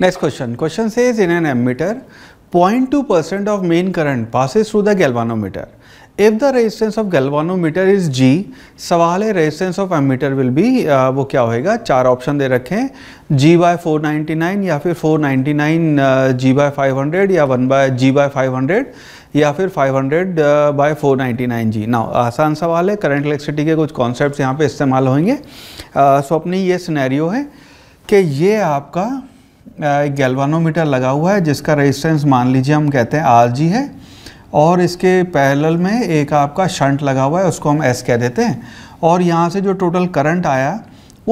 next question question is in an ammeter point two percent of main current passes through the galvanometer if the resistance of galvanometer is G सवाल है resistance of ammeter will be वो क्या होएगा चार option दे रखे हैं जी bye four nine या फिर four nine G by five hundred या one by G by five hundred या फिर फाइव 500 बाय नाइन जी ना आसान सवाल है करंट इलेक्ट्रिसिटी के कुछ कॉन्सेप्ट यहाँ पे इस्तेमाल होंगे सो uh, अपनी ये सिनेरियो है कि ये आपका एक गैल्वानोमीटर लगा हुआ है जिसका रेजिस्टेंस मान लीजिए हम कहते हैं आर जी है और इसके पैरेलल में एक आपका शंट लगा हुआ है उसको हम एस कह देते हैं और यहाँ से जो टोटल करंट आया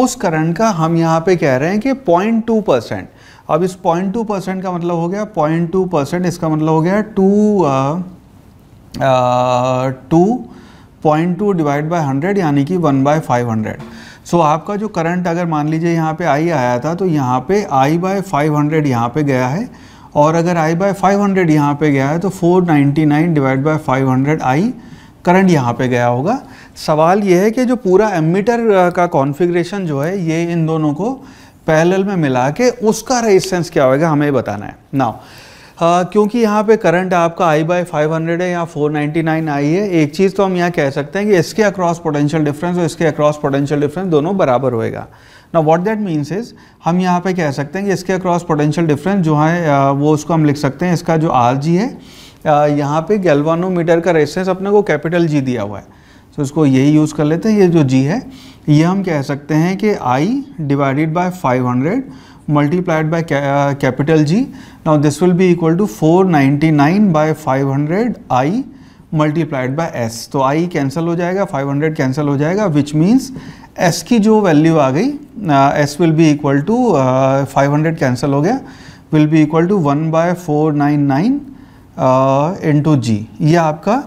उस करंट का हम यहाँ पे कह रहे हैं कि पॉइंट टू परसेंट अब इस पॉइंट टू परसेंट का मतलब हो गया पॉइंट टू परसेंट इसका मतलब हो गया two two point two divide by hundred यानी कि one by five hundred so so, आपका जो करंट अगर मान लीजिए यहाँ पे आई आया था तो यहाँ पे आई बाय 500 हंड्रेड यहाँ पर गया है और अगर आई बाय 500 हंड्रेड यहाँ पर गया है तो 499 ninety nine divide by five hundred I current यहाँ पे गया होगा सवाल ये है कि जो पूरा एमीटर का कॉन्फिग्रेशन जो है ये इन दोनों को पैरेलल में मिला के उसका रेजिस्टेंस क्या होगा हमें बताना है नाउ हाँ, क्योंकि यहाँ पे करंट आपका आई बाई फाइव हंड्रेड है यहाँ 499 आई है एक चीज़ तो हम यहाँ कह सकते हैं कि इसके अक्रॉस पोटेंशियल डिफरेंस और इसके अक्रॉस पोटेंशियल डिफरेंस दोनों बराबर होएगा ना व्हाट दैट मीन्स इज हम यहाँ पे कह सकते हैं कि इसके अक्रॉस पोटेंशियल डिफरेंस जो है वो उसको हम लिख सकते हैं इसका जो आर जी है यहाँ पर गैल्वानोमीटर का रेसेंस अपने को कैपिटल जी दिया हुआ है तो इसको यही यूज़ कर लेते हैं ये जो जी है ये हम कह सकते हैं कि I divided by 500 multiplied by capital G now this will be equal to 499 ninety nine by five hundred I multiplied by S तो आई कैंसिल हो जाएगा 500 कैंसिल हो जाएगा विच मीन्स एस की जो वैल्यू आ गई S will be equal to 500 cancel हो गया will be equal to one by four nine nine into G ये आपका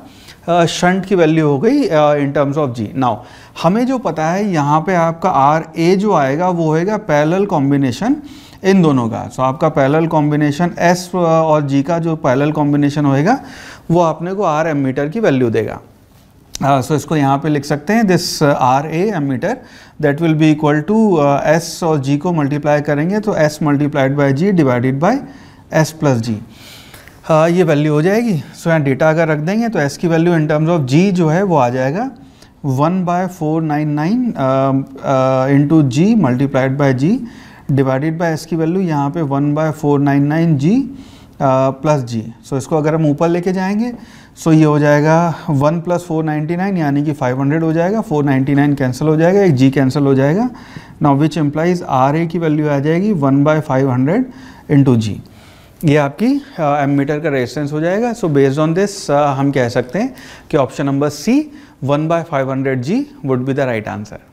शंट की वैल्यू हो गई in terms of G now हमें जो पता है यहाँ पे आपका आर ए जो आएगा वो होएगा पैरेलल कॉम्बिनेशन इन दोनों का सो so, आपका पैरेलल कॉम्बिनेशन एस और जी का जो पैरेलल कॉम्बिनेशन होएगा वो अपने को आर एम मीटर की वैल्यू देगा सो uh, so इसको यहाँ पे लिख सकते हैं this R A ammeter that will be equal to S और जी को मल्टीप्लाई करेंगे तो S multiplied by G divided by S plus G आ, हाँ, ये वैल्यू हो जाएगी सो यहाँ डेटा अगर रख देंगे तो एस की value in terms of G जो है वो आ जाएगा one by four nine nine into G multiplied by G divided by S की वैल्यू यहाँ पे one by four nine nine G plus G so इसको अगर हम ऊपर लेके जाएंगे सो ये हो जाएगा one plus four ninety nine यानी कि फाइव हंड्रेड हो जाएगा फोर नाइन्टी नाइन कैंसिल हो जाएगा एक जी कैंसिल हो जाएगा now which implies R A की वैल्यू आ जाएगी one by five hundred into G ये आपकी एम मीटर का रेजिस्टेंस हो जाएगा सो बेस्ड ऑन दिस हम कह सकते हैं कि option number C one by five hundred G would be the right answer